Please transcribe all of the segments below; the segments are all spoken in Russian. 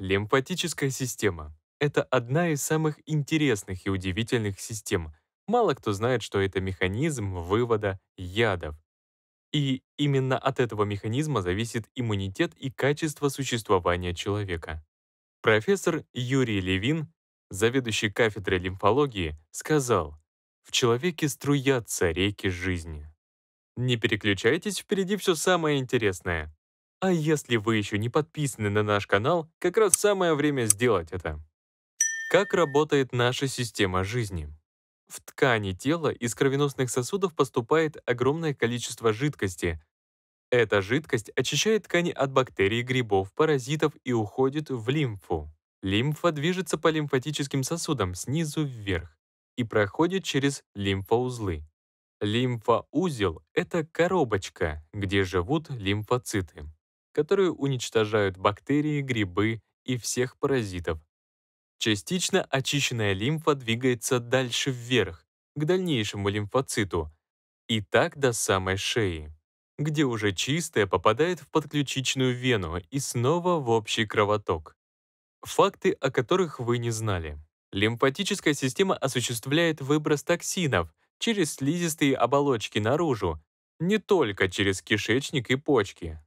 Лимфатическая система – это одна из самых интересных и удивительных систем. Мало кто знает, что это механизм вывода ядов. И именно от этого механизма зависит иммунитет и качество существования человека. Профессор Юрий Левин, заведующий кафедрой лимфологии, сказал, «В человеке струятся реки жизни». Не переключайтесь, впереди все самое интересное. А если вы еще не подписаны на наш канал, как раз самое время сделать это. Как работает наша система жизни? В ткани тела из кровеносных сосудов поступает огромное количество жидкости. Эта жидкость очищает ткани от бактерий, грибов, паразитов и уходит в лимфу. Лимфа движется по лимфатическим сосудам снизу вверх и проходит через лимфоузлы. Лимфоузел — это коробочка, где живут лимфоциты которые уничтожают бактерии, грибы и всех паразитов. Частично очищенная лимфа двигается дальше вверх, к дальнейшему лимфоциту, и так до самой шеи, где уже чистая попадает в подключичную вену и снова в общий кровоток. Факты, о которых вы не знали. Лимфатическая система осуществляет выброс токсинов через слизистые оболочки наружу, не только через кишечник и почки.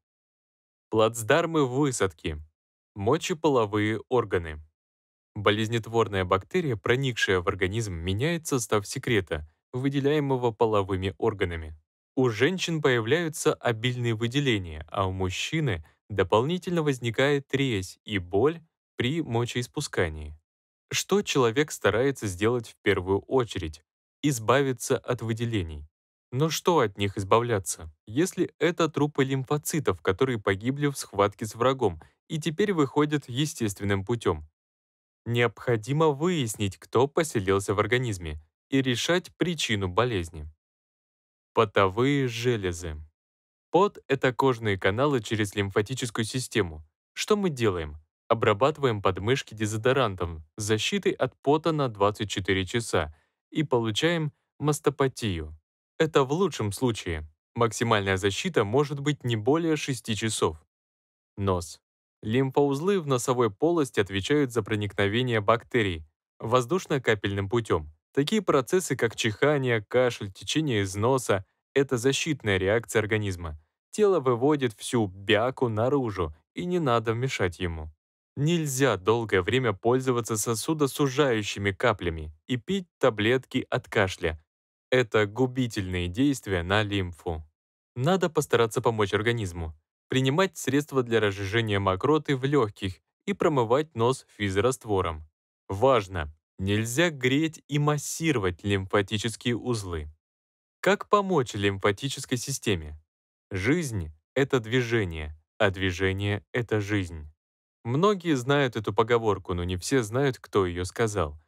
Плацдармы высадки. Мочеполовые органы. Болезнетворная бактерия, проникшая в организм, меняет состав секрета, выделяемого половыми органами. У женщин появляются обильные выделения, а у мужчины дополнительно возникает резь и боль при мочеиспускании. Что человек старается сделать в первую очередь? Избавиться от выделений. Но что от них избавляться, если это трупы лимфоцитов, которые погибли в схватке с врагом и теперь выходят естественным путем? Необходимо выяснить, кто поселился в организме, и решать причину болезни. Потовые железы. Пот – это кожные каналы через лимфатическую систему. Что мы делаем? Обрабатываем подмышки дезодорантом с защитой от пота на 24 часа и получаем мастопатию это в лучшем случае. Максимальная защита может быть не более 6 часов. Нос. Лимфоузлы в носовой полости отвечают за проникновение бактерий воздушно-капельным путем. Такие процессы, как чихание, кашель, течение из носа – это защитная реакция организма. Тело выводит всю бяку наружу, и не надо мешать ему. Нельзя долгое время пользоваться сосудосужающими каплями и пить таблетки от кашля, это губительные действия на лимфу. Надо постараться помочь организму. Принимать средства для разжижения мокроты в легких и промывать нос физраствором. Важно! Нельзя греть и массировать лимфатические узлы. Как помочь лимфатической системе? Жизнь — это движение, а движение — это жизнь. Многие знают эту поговорку, но не все знают, кто ее сказал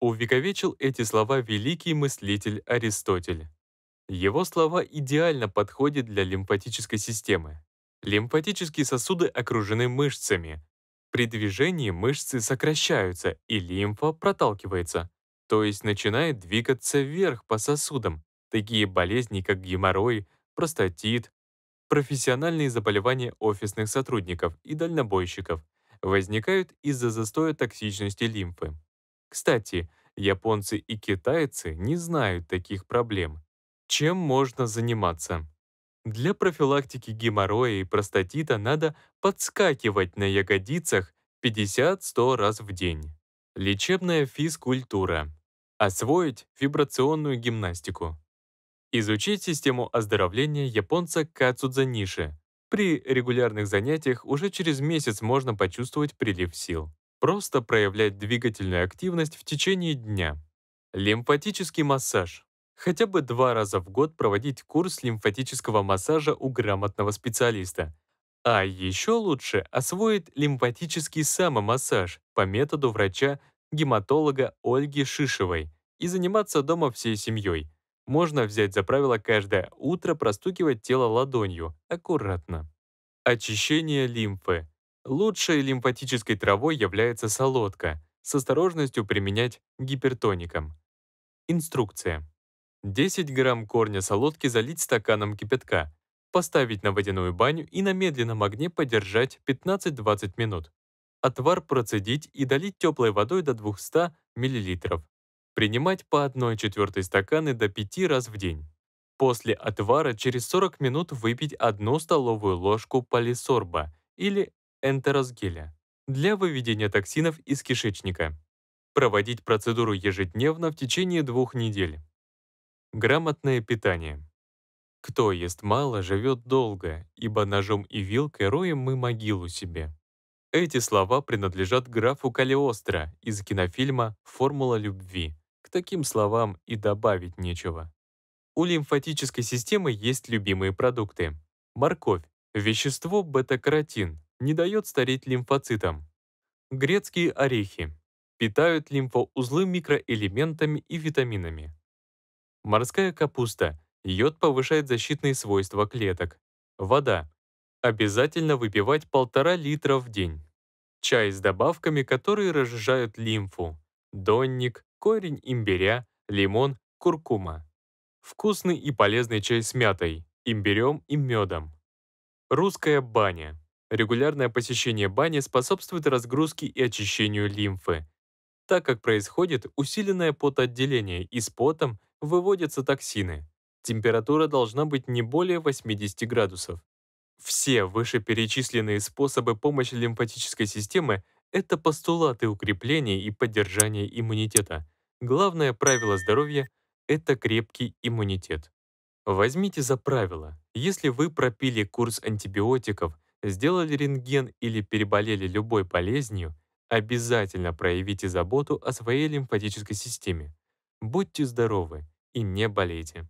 увековечил эти слова великий мыслитель Аристотель. Его слова идеально подходят для лимфатической системы. Лимфатические сосуды окружены мышцами. При движении мышцы сокращаются, и лимфа проталкивается, то есть начинает двигаться вверх по сосудам. Такие болезни, как геморрой, простатит, профессиональные заболевания офисных сотрудников и дальнобойщиков возникают из-за застоя токсичности лимфы. Кстати, японцы и китайцы не знают таких проблем. Чем можно заниматься? Для профилактики геморроя и простатита надо подскакивать на ягодицах 50-100 раз в день. Лечебная физкультура. Освоить вибрационную гимнастику. Изучить систему оздоровления японца Кацудзаниши. При регулярных занятиях уже через месяц можно почувствовать прилив сил. Просто проявлять двигательную активность в течение дня. Лимфатический массаж. Хотя бы два раза в год проводить курс лимфатического массажа у грамотного специалиста. А еще лучше освоить лимфатический самомассаж по методу врача-гематолога Ольги Шишевой и заниматься дома всей семьей. Можно взять за правило каждое утро простукивать тело ладонью, аккуратно. Очищение лимфы. Лучшей лимфатической травой является солодка, с осторожностью применять гипертоником. Инструкция. 10 грамм корня солодки залить стаканом кипятка, поставить на водяную баню и на медленном огне подержать 15-20 минут. Отвар процедить и долить теплой водой до 200 мл. Принимать по четвертой стаканы до 5 раз в день. После отвара через 40 минут выпить 1 столовую ложку полисорба или энтеросгеля для выведения токсинов из кишечника. Проводить процедуру ежедневно в течение двух недель. Грамотное питание. Кто ест мало, живет долго, ибо ножом и вилкой роем мы могилу себе. Эти слова принадлежат графу Калиостро из кинофильма «Формула любви». К таким словам и добавить нечего. У лимфатической системы есть любимые продукты. Морковь, вещество бета-каротин, не дает стареть лимфоцитам. Грецкие орехи питают лимфоузлы микроэлементами и витаминами. Морская капуста. Йод повышает защитные свойства клеток. Вода. Обязательно выпивать полтора литра в день. Чай с добавками, которые разжижают лимфу. Донник, корень имбиря, лимон, куркума. Вкусный и полезный чай с мятой, имбирем и медом. Русская баня. Регулярное посещение бани способствует разгрузке и очищению лимфы, так как происходит усиленное потоотделение и с потом выводятся токсины. Температура должна быть не более 80 градусов. Все вышеперечисленные способы помощи лимфатической системы – это постулаты укрепления и поддержания иммунитета. Главное правило здоровья – это крепкий иммунитет. Возьмите за правило, если вы пропили курс антибиотиков – сделали рентген или переболели любой болезнью, обязательно проявите заботу о своей лимфатической системе. Будьте здоровы и не болейте.